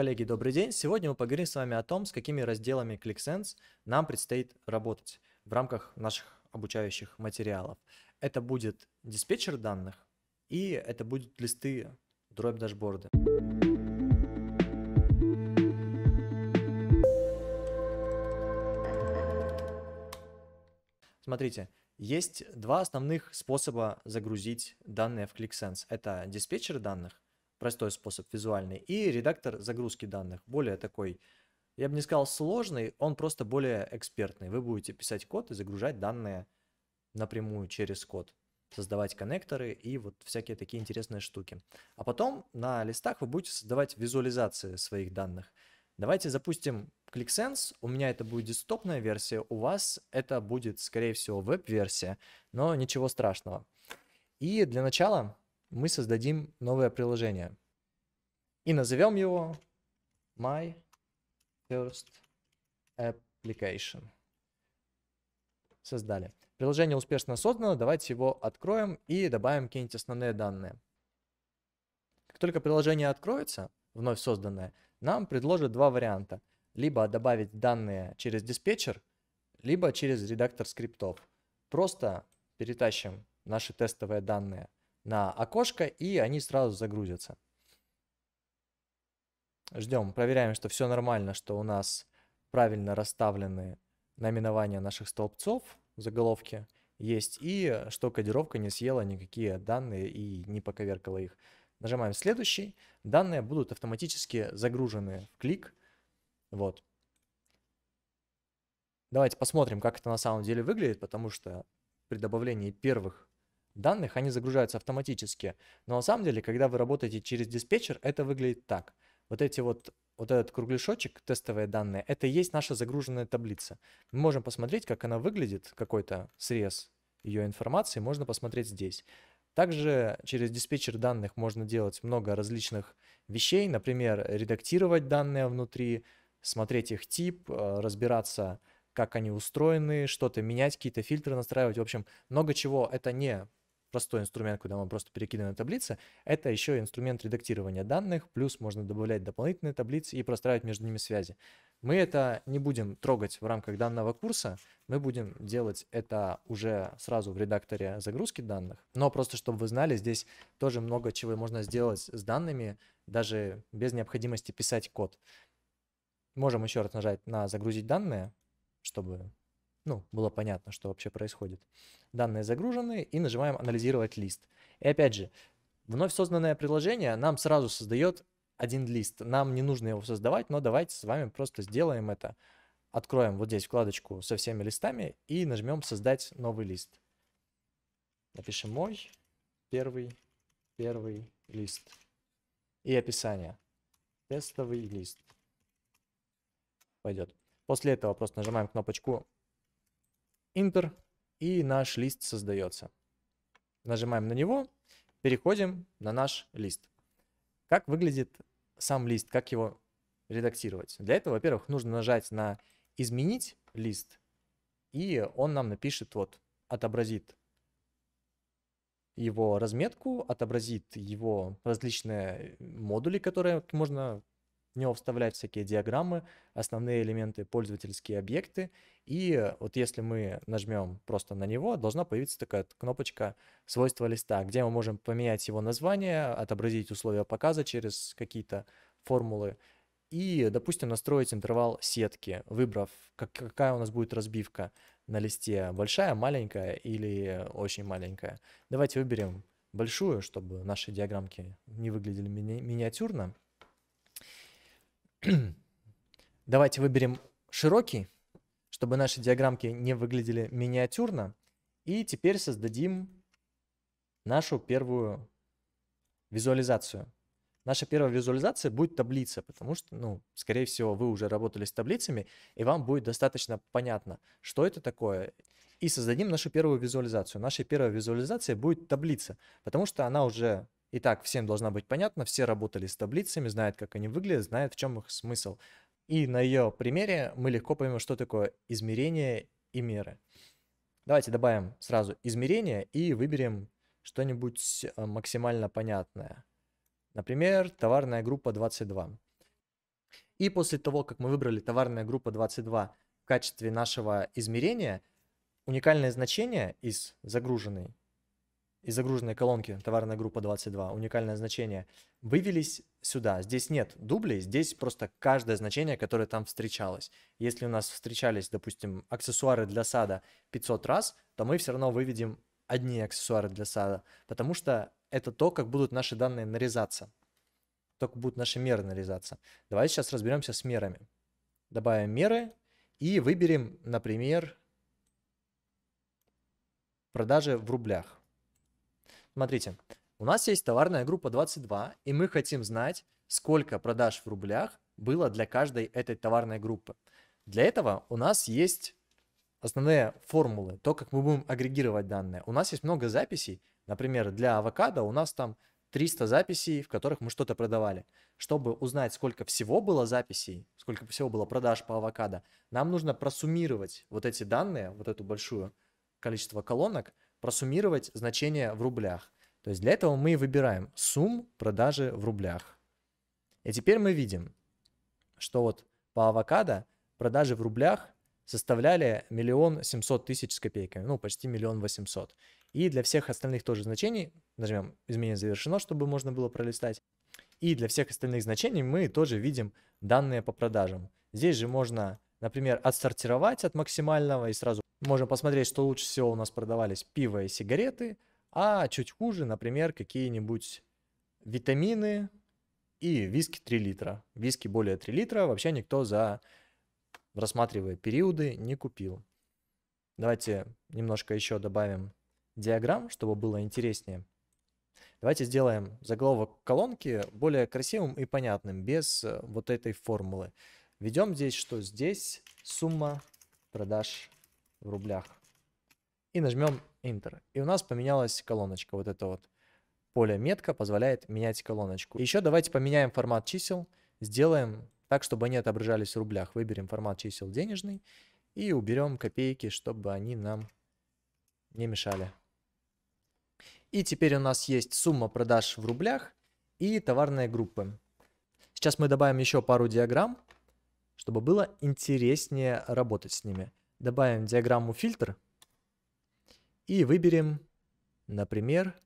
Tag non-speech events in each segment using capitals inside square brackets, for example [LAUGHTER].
Коллеги, добрый день. Сегодня мы поговорим с вами о том, с какими разделами ClickSense нам предстоит работать в рамках наших обучающих материалов. Это будет диспетчер данных и это будут листы дробь дашборды Смотрите, есть два основных способа загрузить данные в ClickSense. Это диспетчер данных – простой способ визуальный, и редактор загрузки данных, более такой, я бы не сказал сложный, он просто более экспертный. Вы будете писать код и загружать данные напрямую через код, создавать коннекторы и вот всякие такие интересные штуки. А потом на листах вы будете создавать визуализации своих данных. Давайте запустим ClickSense, у меня это будет десктопная версия, у вас это будет, скорее всего, веб-версия, но ничего страшного. И для начала мы создадим новое приложение. И назовем его My First Application. Создали. Приложение успешно создано, давайте его откроем и добавим какие-нибудь основные данные. Как только приложение откроется, вновь созданное, нам предложат два варианта. Либо добавить данные через диспетчер, либо через редактор скриптов. Просто перетащим наши тестовые данные – на окошко, и они сразу загрузятся. Ждем, проверяем, что все нормально, что у нас правильно расставлены наименования наших столбцов, в заголовке есть, и что кодировка не съела никакие данные и не поковеркала их. Нажимаем «Следующий». Данные будут автоматически загружены в клик. Вот. Давайте посмотрим, как это на самом деле выглядит, потому что при добавлении первых данных, они загружаются автоматически. Но на самом деле, когда вы работаете через диспетчер, это выглядит так. Вот эти вот, вот этот кругляшочек, тестовые данные, это и есть наша загруженная таблица. Мы можем посмотреть, как она выглядит, какой-то срез ее информации, можно посмотреть здесь. Также через диспетчер данных можно делать много различных вещей, например, редактировать данные внутри, смотреть их тип, э, разбираться, как они устроены, что-то менять, какие-то фильтры настраивать. В общем, много чего. Это не простой инструмент, куда мы просто перекидываем таблицы, это еще инструмент редактирования данных, плюс можно добавлять дополнительные таблицы и простраивать между ними связи. Мы это не будем трогать в рамках данного курса, мы будем делать это уже сразу в редакторе загрузки данных, но просто чтобы вы знали, здесь тоже много чего можно сделать с данными, даже без необходимости писать код. Можем еще раз нажать на «Загрузить данные», чтобы ну, было понятно, что вообще происходит. Данные загружены и нажимаем «Анализировать лист». И опять же, вновь созданное приложение нам сразу создает один лист. Нам не нужно его создавать, но давайте с вами просто сделаем это. Откроем вот здесь вкладочку со всеми листами и нажмем «Создать новый лист». Напишем «Мой первый, первый лист». И описание. Тестовый лист. Пойдет. После этого просто нажимаем кнопочку Enter, и наш лист создается. Нажимаем на него, переходим на наш лист. Как выглядит сам лист, как его редактировать? Для этого, во-первых, нужно нажать на «Изменить лист», и он нам напишет, вот, отобразит его разметку, отобразит его различные модули, которые можно в него вставлять всякие диаграммы, основные элементы, пользовательские объекты. И вот если мы нажмем просто на него, должна появиться такая кнопочка «Свойства листа», где мы можем поменять его название, отобразить условия показа через какие-то формулы и, допустим, настроить интервал сетки, выбрав, как, какая у нас будет разбивка на листе, большая, маленькая или очень маленькая. Давайте выберем большую, чтобы наши диаграммки не выглядели мини миниатюрно. [CLEARS THROAT] Давайте выберем широкий, чтобы наши диаграммки не выглядели миниатюрно. И теперь создадим нашу первую визуализацию. Наша первая визуализация будет таблица, потому что, ну, скорее всего, вы уже работали с таблицами, и вам будет достаточно понятно, что это такое. И создадим нашу первую визуализацию. Наша первая визуализация будет таблица, потому что она уже Итак, всем должна быть понятно, все работали с таблицами, знают, как они выглядят, знают, в чем их смысл. И на ее примере мы легко поймем, что такое измерение и меры. Давайте добавим сразу измерение и выберем что-нибудь э, максимально понятное. Например, товарная группа 22. И после того, как мы выбрали товарная группа 22 в качестве нашего измерения, уникальное значение из загруженной из загруженной колонки товарная группа 22, уникальное значение, вывелись сюда. Здесь нет дублей, здесь просто каждое значение, которое там встречалось. Если у нас встречались, допустим, аксессуары для сада 500 раз, то мы все равно выведем одни аксессуары для сада, потому что это то, как будут наши данные нарезаться, то, как будут наши меры нарезаться. Давайте сейчас разберемся с мерами. Добавим меры и выберем, например, продажи в рублях. Смотрите, у нас есть товарная группа 22, и мы хотим знать, сколько продаж в рублях было для каждой этой товарной группы. Для этого у нас есть основные формулы, то, как мы будем агрегировать данные. У нас есть много записей, например, для авокадо у нас там 300 записей, в которых мы что-то продавали. Чтобы узнать, сколько всего было записей, сколько всего было продаж по авокадо, нам нужно просуммировать вот эти данные, вот эту большую количество колонок, просуммировать значение в рублях. То есть для этого мы выбираем сумм продажи в рублях. И теперь мы видим, что вот по авокадо продажи в рублях составляли миллион семьсот тысяч с копейками, ну почти миллион восемьсот. И для всех остальных тоже значений, нажмем «Изменение завершено», чтобы можно было пролистать. И для всех остальных значений мы тоже видим данные по продажам. Здесь же можно, например, отсортировать от максимального и сразу Можем посмотреть, что лучше всего у нас продавались пиво и сигареты, а чуть хуже, например, какие-нибудь витамины и виски 3 литра. Виски более 3 литра вообще никто за, рассматривая периоды, не купил. Давайте немножко еще добавим диаграмм, чтобы было интереснее. Давайте сделаем заголовок колонки более красивым и понятным, без э, вот этой формулы. Ведем здесь, что здесь сумма продаж в рублях. И нажмем Enter. И у нас поменялась колоночка, вот это вот. Поле метка позволяет менять колоночку. Еще давайте поменяем формат чисел, сделаем так, чтобы они отображались в рублях. Выберем формат чисел денежный и уберем копейки, чтобы они нам не мешали. И теперь у нас есть сумма продаж в рублях и товарные группы. Сейчас мы добавим еще пару диаграмм, чтобы было интереснее работать с ними. Добавим диаграмму фильтр и выберем, например,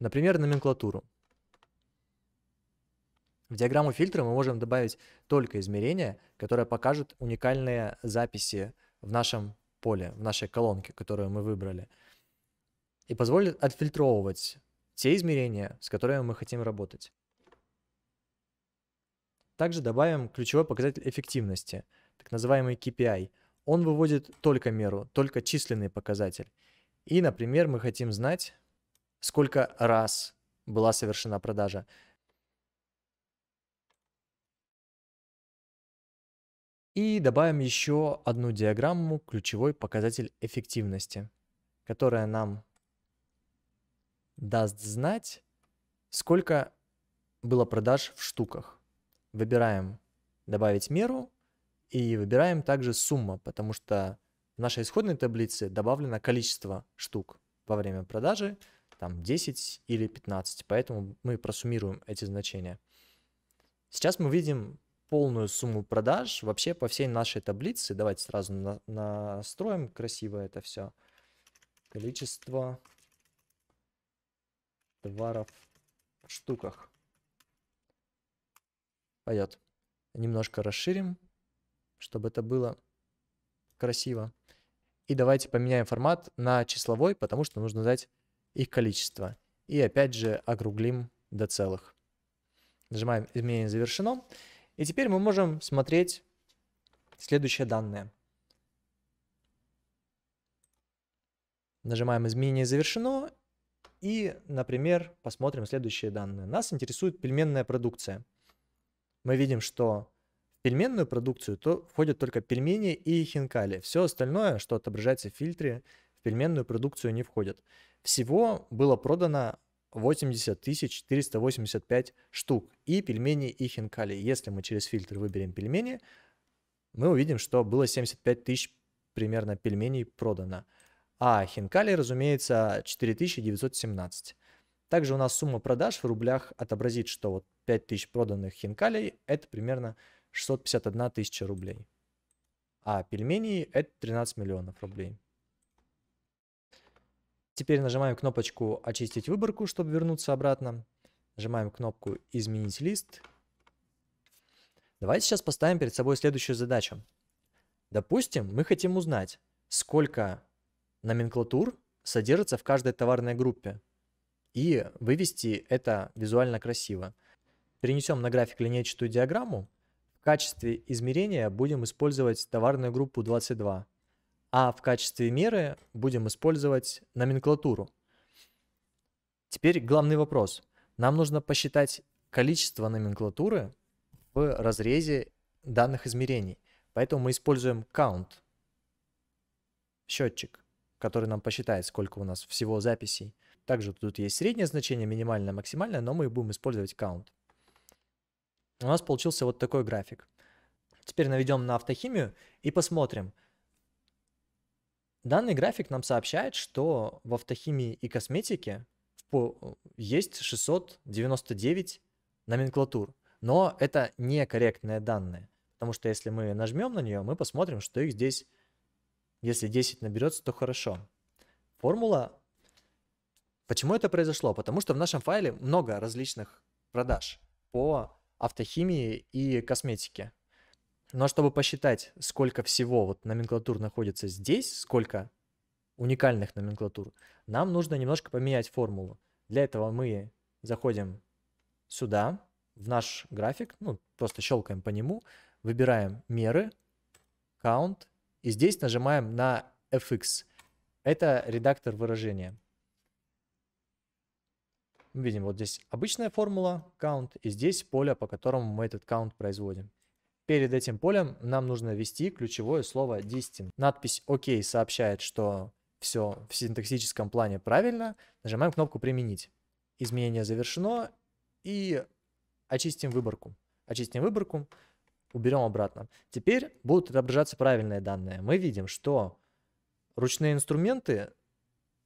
Например, номенклатуру. В диаграмму фильтра мы можем добавить только измерения, которые покажут уникальные записи в нашем поле, в нашей колонке, которую мы выбрали и позволит отфильтровывать те измерения, с которыми мы хотим работать. Также добавим ключевой показатель эффективности, так называемый KPI. Он выводит только меру, только численный показатель. И, например, мы хотим знать, сколько раз была совершена продажа. И добавим еще одну диаграмму ключевой показатель эффективности, которая нам даст знать, сколько было продаж в штуках. Выбираем «Добавить меру» и выбираем также «Сумма», потому что в нашей исходной таблице добавлено количество штук во время продажи, там 10 или 15, поэтому мы просуммируем эти значения. Сейчас мы видим полную сумму продаж вообще по всей нашей таблице. Давайте сразу на настроим красиво это все. Количество товаров штуках. Пойдет. Немножко расширим, чтобы это было красиво. И давайте поменяем формат на числовой, потому что нужно знать их количество. И опять же округлим до целых. Нажимаем «Изменение завершено». И теперь мы можем смотреть следующие данные. Нажимаем «Изменение завершено» И, например, посмотрим следующие данные. Нас интересует пельменная продукция. Мы видим, что в пельменную продукцию то входят только пельмени и хинкали. Все остальное, что отображается в фильтре, в пельменную продукцию не входит. Всего было продано 80 485 штук и пельмени, и хинкали. Если мы через фильтр выберем пельмени, мы увидим, что было 75 тысяч примерно пельменей продано – а хинкали, разумеется, 4917. Также у нас сумма продаж в рублях отобразит, что вот 5000 проданных хинкалей – это примерно 651 тысяча рублей. А пельмени это 13 миллионов рублей. Теперь нажимаем кнопочку «Очистить выборку», чтобы вернуться обратно. Нажимаем кнопку «Изменить лист». Давайте сейчас поставим перед собой следующую задачу. Допустим, мы хотим узнать, сколько номенклатур содержится в каждой товарной группе и вывести это визуально красиво. Перенесем на график линейчатую диаграмму. В качестве измерения будем использовать товарную группу 22, а в качестве меры будем использовать номенклатуру. Теперь главный вопрос. Нам нужно посчитать количество номенклатуры в разрезе данных измерений. Поэтому мы используем count, счетчик который нам посчитает, сколько у нас всего записей. Также тут есть среднее значение, минимальное, максимальное, но мы будем использовать count. У нас получился вот такой график. Теперь наведем на автохимию и посмотрим. Данный график нам сообщает, что в автохимии и косметике есть 699 номенклатур. Но это некорректные данные, потому что если мы нажмем на нее, мы посмотрим, что их здесь если 10 наберется, то хорошо. Формула. Почему это произошло? Потому что в нашем файле много различных продаж по автохимии и косметике. Но чтобы посчитать, сколько всего вот номенклатур находится здесь, сколько уникальных номенклатур, нам нужно немножко поменять формулу. Для этого мы заходим сюда, в наш график, ну, просто щелкаем по нему, выбираем меры, count и здесь нажимаем на FX. Это редактор выражения. Мы видим, вот здесь обычная формула count, и здесь поле, по которому мы этот count производим. Перед этим полем нам нужно ввести ключевое слово distin. Надпись ОК OK сообщает, что все в синтаксическом плане правильно. Нажимаем кнопку «Применить». Изменение завершено, и очистим выборку. Очистим выборку уберем обратно. Теперь будут отображаться правильные данные. Мы видим, что ручные инструменты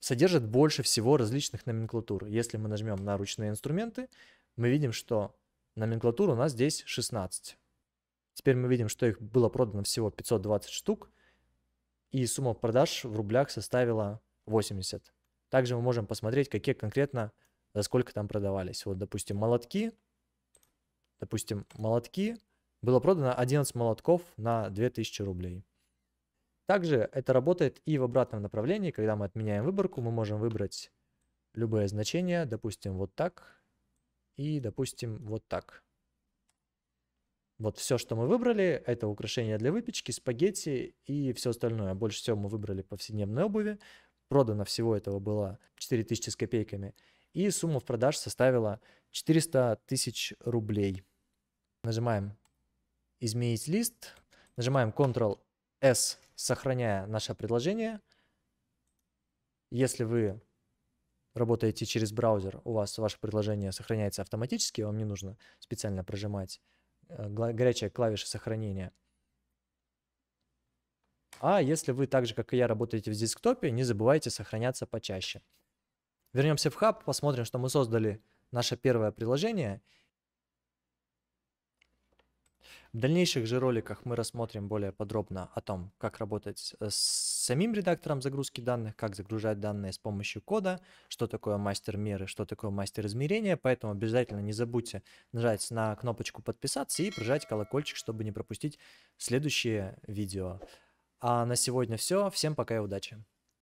содержат больше всего различных номенклатур. Если мы нажмем на ручные инструменты, мы видим, что номенклатур у нас здесь 16. Теперь мы видим, что их было продано всего 520 штук, и сумма продаж в рублях составила 80. Также мы можем посмотреть, какие конкретно, за сколько там продавались. Вот, допустим, молотки. Допустим, молотки было продано 11 молотков на 2000 рублей. Также это работает и в обратном направлении, когда мы отменяем выборку, мы можем выбрать любое значение, допустим, вот так, и, допустим, вот так. Вот все, что мы выбрали, это украшения для выпечки, спагетти и все остальное. Больше всего мы выбрали повседневной обуви. Продано всего этого было 4000 с копейками. И сумма в продаж составила 400 тысяч рублей. Нажимаем изменить лист. Нажимаем Ctrl-S, сохраняя наше предложение. Если вы работаете через браузер, у вас ваше предложение сохраняется автоматически, вам не нужно специально прожимать э, горячие клавиши сохранения. А если вы так же, как и я, работаете в десктопе, не забывайте сохраняться почаще. Вернемся в хаб, посмотрим, что мы создали наше первое приложение – в дальнейших же роликах мы рассмотрим более подробно о том, как работать э, с самим редактором загрузки данных, как загружать данные с помощью кода, что такое мастер меры, что такое мастер измерения, поэтому обязательно не забудьте нажать на кнопочку подписаться и прожать колокольчик, чтобы не пропустить следующие видео. А на сегодня все. Всем пока и удачи!